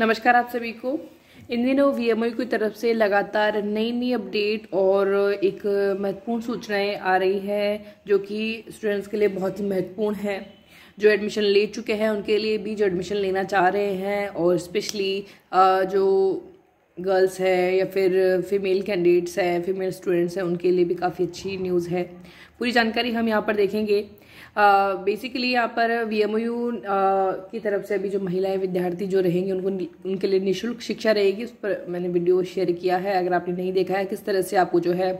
नमस्कार आप सभी को इन दिनों वी एम की तरफ से लगातार नई नई अपडेट और एक महत्वपूर्ण सूचनाएं आ रही हैं जो कि स्टूडेंट्स के लिए बहुत ही महत्वपूर्ण है जो एडमिशन ले चुके हैं उनके लिए भी जो एडमिशन लेना चाह रहे हैं और स्पेशली जो गर्ल्स है या फिर फीमेल कैंडिडेट्स हैं फीमेल स्टूडेंट्स हैं उनके लिए भी काफ़ी अच्छी न्यूज़ है पूरी जानकारी हम यहाँ पर देखेंगे बेसिकली यहाँ पर वी की तरफ से अभी जो महिलाएं विद्यार्थी जो रहेंगी उनको उनके लिए निःशुल्क शिक्षा रहेगी उस पर मैंने वीडियो शेयर किया है अगर आपने नहीं देखा है किस तरह से आपको जो है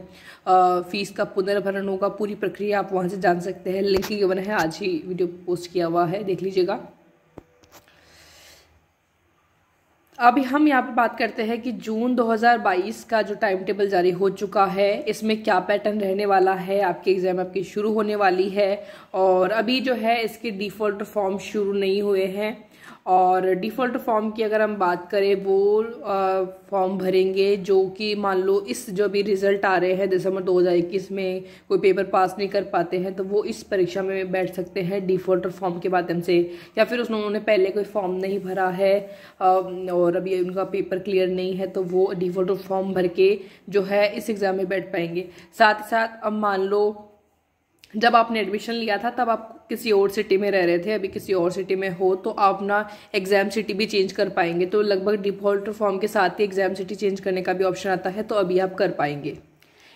फीस का पुनर्भरण होगा पूरी प्रक्रिया आप वहाँ से जान सकते हैं लिंक गिवन है आज ही वीडियो पोस्ट किया हुआ है देख लीजिएगा अभी हम यहाँ पे बात करते हैं कि जून 2022 का जो टाइम टेबल जारी हो चुका है इसमें क्या पैटर्न रहने वाला है आपके एग्ज़ाम आपकी शुरू होने वाली है और अभी जो है इसके डिफ़ॉल्ट फॉर्म शुरू नहीं हुए हैं और डिफ़ॉल्ट फॉर्म की अगर हम बात करें वो फॉर्म भरेंगे जो कि मान लो इस जो भी रिज़ल्ट आ रहे हैं दिसंबर 2021 में कोई पेपर पास नहीं कर पाते हैं तो वो इस परीक्षा में बैठ सकते हैं डिफ़ॉल्ट फॉर्म के माध्यम से या फिर उन्होंने पहले कोई फॉर्म नहीं भरा है और अभी उनका पेपर क्लियर नहीं है तो वो डिफ़ॉल्ट फॉर्म भर के जो है इस एग्ज़ाम में बैठ पाएंगे साथ ही साथ अब मान लो जब आपने एडमिशन लिया था तब आप किसी और सिटी में रह रहे थे अभी किसी और सिटी में हो तो आप ना एग्ज़ाम सिटी भी चेंज कर पाएंगे तो लगभग डिफ़ॉल्ट फॉर्म के साथ ही एग्ज़ाम सिटी चेंज करने का भी ऑप्शन आता है तो अभी आप कर पाएंगे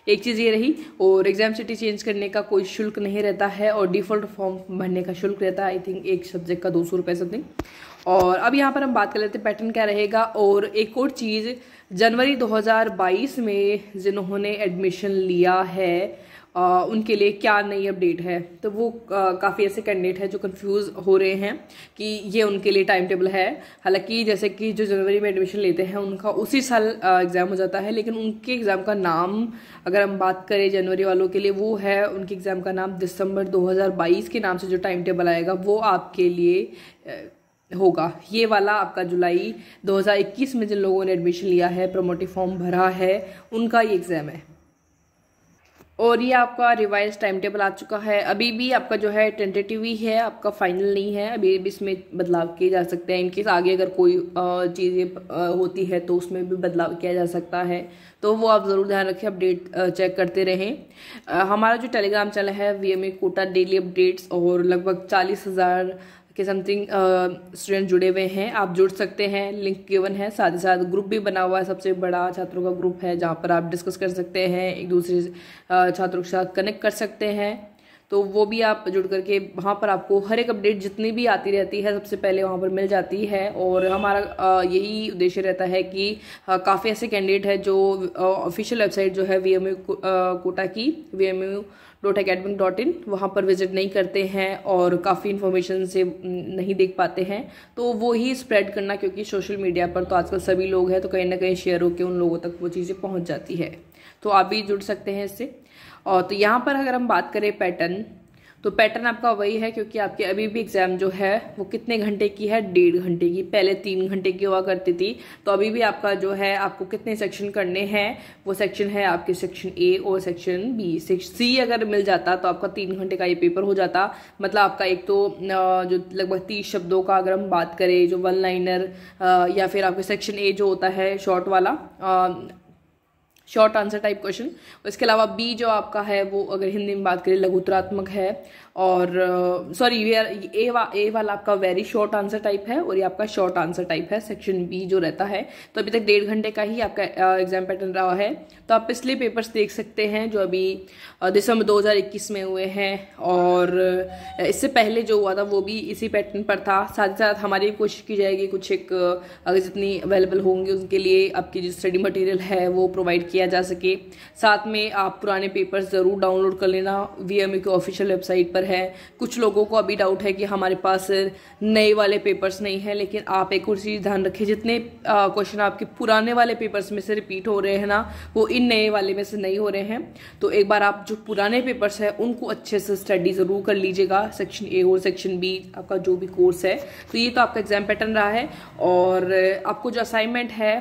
एक चीज़ ये रही और एग्ज़ाम सिटी चेंज करने का कोई शुल्क नहीं रहता है और डिफ़ॉल्ट फॉर्म भरने का शुल्क रहता है आई थिंक एक सब्जेक्ट का दो सौ रुपये समथिंग और अब यहाँ पर हम बात कर लेते हैं पैटर्न क्या रहेगा और एक और चीज़ जनवरी 2022 में जिन्होंने एडमिशन लिया है आ, उनके लिए क्या नई अपडेट है तो वो काफ़ी ऐसे कैंडिडेट हैं जो कंफ्यूज हो रहे हैं कि ये उनके लिए टाइम टेबल है हालांकि जैसे कि जो जनवरी में एडमिशन लेते हैं उनका उसी साल एग्ज़ाम हो जाता है लेकिन उनके एग्ज़ाम का नाम अगर हम बात करें जनवरी वालों के लिए वो है उनके एग्ज़ाम का नाम दिसंबर दो के नाम से जो टाइम टेबल आएगा वो आपके लिए होगा ये वाला आपका जुलाई 2021 में जिन लोगों ने एडमिशन लिया है प्रमोटिव फॉर्म भरा है उनका ये एग्ज़ाम है और ये आपका रिवाइज टाइम टेबल आ चुका है अभी भी आपका जो है टेंटेटिव ही है आपका फाइनल नहीं है अभी भी इसमें बदलाव किए जा सकते हैं इनकेस आगे अगर कोई चीज़ें होती है तो उसमें भी बदलाव किया जा सकता है तो वो आप ज़रूर ध्यान रखें अपडेट चेक करते रहें हमारा जो टेलीग्राम चैनल है V M Kota daily updates और लगभग चालीस हज़ार के समथिंग स्टूडेंट जुड़े हुए हैं आप जुड़ सकते हैं लिंक गिवन है साथ ही साथ ग्रुप भी बना हुआ है सबसे बड़ा छात्रों का ग्रुप है जहाँ पर आप डिस्कस कर सकते हैं एक दूसरे uh, छात्रों के साथ कनेक्ट कर सकते हैं तो वो भी आप जुड़ करके वहाँ पर आपको हर एक अपडेट जितनी भी आती रहती है सबसे पहले वहाँ पर मिल जाती है और हमारा यही उद्देश्य रहता है कि काफ़ी ऐसे कैंडिडेट हैं जो ऑफिशियल वेबसाइट जो है वी एम यू कोटा की V M U dot academic dot in वहाँ पर विजिट नहीं करते हैं और काफ़ी इन्फॉर्मेशन से नहीं देख पाते हैं तो वो ही स्प्रेड करना क्योंकि सोशल मीडिया पर तो आजकल सभी लोग हैं तो कहीं ना कहीं शेयर होकर उन लोगों तक वो चीज़ें पहुँच जाती है तो आप भी जुड़ सकते हैं इससे और तो यहाँ पर अगर हम बात करें पैटर्न तो पैटर्न आपका वही है क्योंकि आपके अभी भी एग्ज़ाम जो है वो कितने घंटे की है डेढ़ घंटे की पहले तीन घंटे की हुआ करती थी तो अभी भी आपका जो है आपको कितने सेक्शन करने हैं वो सेक्शन है आपके सेक्शन ए और सेक्शन बी सी अगर मिल जाता तो आपका तीन घंटे का ये पेपर हो जाता मतलब आपका एक तो जो लगभग तीस शब्दों का अगर हम बात करें जो वन लाइनर या फिर आपके सेक्शन ए जो होता है शॉर्ट वाला शॉर्ट आंसर टाइप क्वेश्चन इसके अलावा बी जो आपका है वो अगर हिंदी में बात करें लघुतरात्मक है और सॉरी uh, ये ए वा ए वाला आपका वेरी शॉर्ट आंसर टाइप है और ये आपका शॉर्ट आंसर टाइप है सेक्शन बी जो रहता है तो अभी तक डेढ़ घंटे का ही आपका एग्जाम uh, पैटर्न रहा है तो आप पिछले पेपर्स देख सकते हैं जो अभी uh, दिसंबर दो में हुए हैं और इससे पहले जो हुआ था वो भी इसी पैटर्न पर था साथ ही साथ हमारी भी कोशिश की जाएगी कुछ एक अगर जितनी अवेलेबल होंगी उनके लिए आपकी जो स्टडी मटेरियल है वो प्रोवाइड किया जा सके साथ में आप पुराने पेपर ज़रूर डाउनलोड कर लेना वी की ऑफिशियल वेबसाइट पर है कुछ लोगों को अभी डाउट है कि हमारे पास नए वाले पेपर्स नहीं हैं लेकिन आप एक और चीज़ ध्यान रखें जितने क्वेश्चन आपके पुराने वाले पेपर्स में से रिपीट हो रहे हैं ना वो इन नए वाले में से नहीं हो रहे हैं तो एक बार आप जो पुराने पेपर्स हैं उनको अच्छे से स्टडी ज़रूर कर लीजिएगा सेक्शन ए और सेक्शन बी आपका जो भी कोर्स है तो ये तो आपका एग्जाम पैटर्न रहा है और आपको जो असाइनमेंट है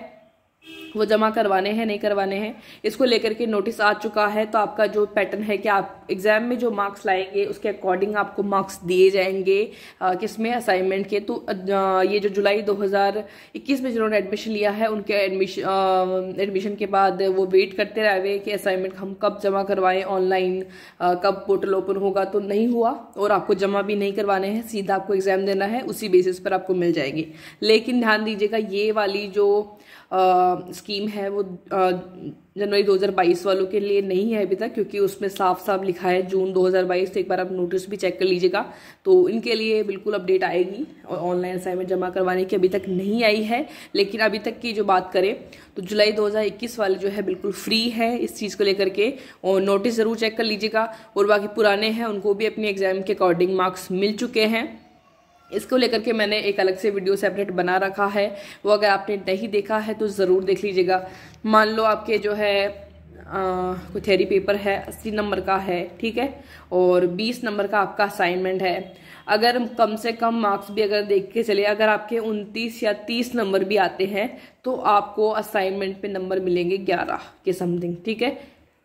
वो जमा करवाने हैं नहीं करवाने हैं इसको लेकर के नोटिस आ चुका है तो आपका जो पैटर्न है कि आप एग्जाम में जो मार्क्स लाएंगे उसके अकॉर्डिंग आपको मार्क्स दिए जाएंगे किसमें असाइनमेंट के तो ये जो जुलाई 2021 में जिन्होंने एडमिशन लिया है उनके एडमिशन एडमिशन के बाद वो वेट करते रह गए कि असाइनमेंट हम कब जमा करवाएं ऑनलाइन कब पोर्टल ओपन होगा तो नहीं हुआ और आपको जमा भी नहीं करवाने हैं सीधा आपको एग्ज़ाम देना है उसी बेसिस पर आपको मिल जाएगी लेकिन ध्यान दीजिएगा ये वाली जो आ, स्कीम है वो जनवरी 2022 वालों के लिए नहीं है अभी तक क्योंकि उसमें साफ साफ लिखा है जून 2022 तो एक बार आप नोटिस भी चेक कर लीजिएगा तो इनके लिए बिल्कुल अपडेट आएगी और ऑनलाइन असाइनमेंट जमा करवाने की अभी तक नहीं आई है लेकिन अभी तक की जो बात करें तो जुलाई 2021 वाले जो है बिल्कुल फ्री है इस चीज़ को लेकर के और नोटिस ज़रूर चेक कर लीजिएगा और बाकी पुराने हैं उनको भी अपने एग्ज़ाम के अकॉर्डिंग मार्क्स मिल चुके हैं इसको लेकर के मैंने एक अलग से वीडियो सेपरेट बना रखा है वो अगर आपने नहीं देखा है तो ज़रूर देख लीजिएगा मान लो आपके जो है कोई थेरी पेपर है अस्सी नंबर का है ठीक है और बीस नंबर का आपका असाइनमेंट है अगर कम से कम मार्क्स भी अगर देख के चले अगर आपके उनतीस या तीस नंबर भी आते हैं तो आपको असाइनमेंट पे नंबर मिलेंगे ग्यारह के समथिंग ठीक है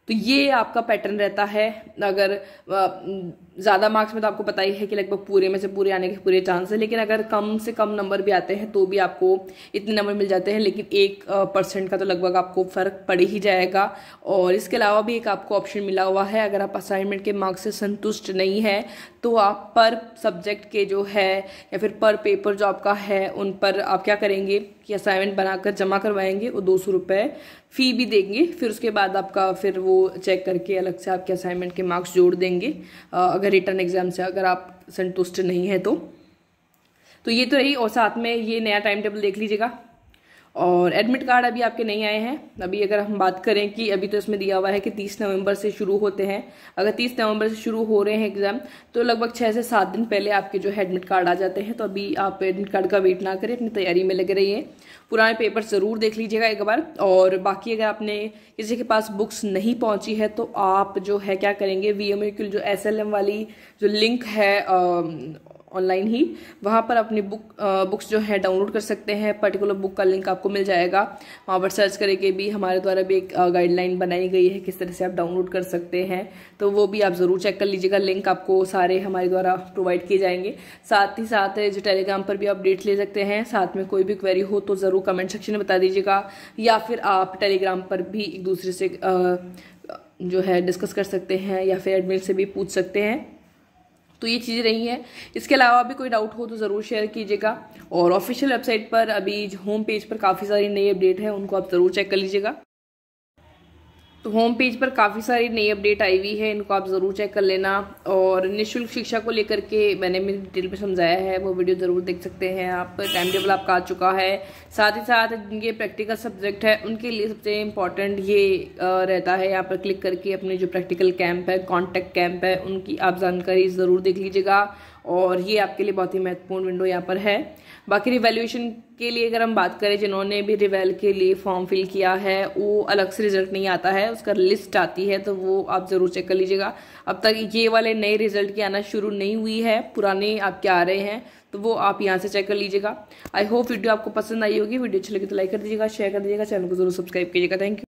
तो ये आपका पैटर्न रहता है अगर ज़्यादा मार्क्स में तो आपको पता ही है कि लगभग पूरे में से पूरे आने के पूरे चांस है लेकिन अगर कम से कम नंबर भी आते हैं तो भी आपको इतने नंबर मिल जाते हैं लेकिन एक परसेंट का तो लगभग आपको फ़र्क पड़ ही जाएगा और इसके अलावा भी एक आपको ऑप्शन मिला हुआ है अगर आप असाइनमेंट के मार्क्स से संतुष्ट नहीं है तो आप पर सब्जेक्ट के जो है या फिर पर पेपर जो आपका है उन पर आप क्या करेंगे कि असाइनमेंट बनाकर जमा करवाएंगे और दो सौ रुपये फ़ी भी देंगे फिर उसके बाद आपका फिर वो चेक करके अलग से आपके असाइनमेंट के मार्क्स जोड़ देंगे अगर रिटर्न एग्ज़ाम से अगर आप संतुष्ट नहीं हैं तो तो ये तो रही और साथ में ये नया टाइम टेबल देख लीजिएगा और एडमिट कार्ड अभी आपके नहीं आए हैं अभी अगर हम बात करें कि अभी तो इसमें दिया हुआ है कि 30 नवंबर से शुरू होते हैं अगर 30 नवंबर से शुरू हो रहे हैं एग्जाम तो लगभग छः से सात दिन पहले आपके जो है एडमिट कार्ड आ जाते हैं तो अभी आप एडमिट कार्ड का वेट ना करें अपनी तैयारी में लगे रहिए पुराने पेपर ज़रूर देख लीजिएगा एक बार और बाकी अगर आपने किसी के पास बुक्स नहीं पहुँची है तो आप जो है क्या करेंगे वी एम जो एस वाली जो लिंक है ऑनलाइन ही वहाँ पर अपनी बुक आ, बुक्स जो है डाउनलोड कर सकते हैं पर्टिकुलर बुक का लिंक आपको मिल जाएगा वहाँ पर सर्च करके भी हमारे द्वारा भी एक गाइडलाइन बनाई गई है किस तरह से आप डाउनलोड कर सकते हैं तो वो भी आप ज़रूर चेक कर लीजिएगा लिंक आपको सारे हमारे द्वारा प्रोवाइड किए जाएंगे साथ ही साथ जो टेलीग्राम पर भी अपडेट्स ले सकते हैं साथ में कोई भी क्वेरी हो तो ज़रूर कमेंट सेक्शन में बता दीजिएगा या फिर आप टेलीग्राम पर भी एक दूसरे से जो है डिस्कस कर सकते हैं या फिर एडमिट से भी पूछ सकते हैं तो ये चीज़ें रही हैं इसके अलावा भी कोई डाउट हो तो ज़रूर शेयर कीजिएगा और ऑफिशियल वेबसाइट पर अभी होम पेज पर काफ़ी सारी नई अपडेट है उनको आप ज़रूर चेक कर लीजिएगा तो होम पेज पर काफ़ी सारी नई अपडेट आई हुई है इनको आप ज़रूर चेक कर लेना और निःशुल्क शिक्षा को लेकर के मैंने मेरी डिटेल में समझाया है वो वीडियो ज़रूर देख सकते हैं आप टाइम टेबल आपका आ चुका है साथ ही साथ जिनके प्रैक्टिकल सब्जेक्ट है उनके लिए सबसे इम्पॉर्टेंट ये रहता है यहाँ पर क्लिक करके अपने जो प्रैक्टिकल कैंप है कॉन्टैक्ट कैंप है उनकी आप जानकारी ज़रूर देख लीजिएगा और ये आपके लिए बहुत ही महत्वपूर्ण विंडो यहाँ पर है बाकी रिवेल्यूशन के लिए अगर हम बात करें जिन्होंने भी रिवेल के लिए फॉर्म फिल किया है वो अलग से रिजल्ट नहीं आता है उसका लिस्ट आती है तो वो आप ज़रूर चेक कर लीजिएगा अब तक ये वाले नए रिजल्ट की आना शुरू नहीं हुई है पुराने आपके आ रहे हैं तो वो आप यहाँ से चेक कर लीजिएगा आई होप वीडियो आपको पसंद आई होगी वीडियो अच्छी लगी तो लाइक कर दीजिएगा शेयर कर दीजिएगा चैनल को जरूर सब्सक्राइब कीजिएगा थैंक यू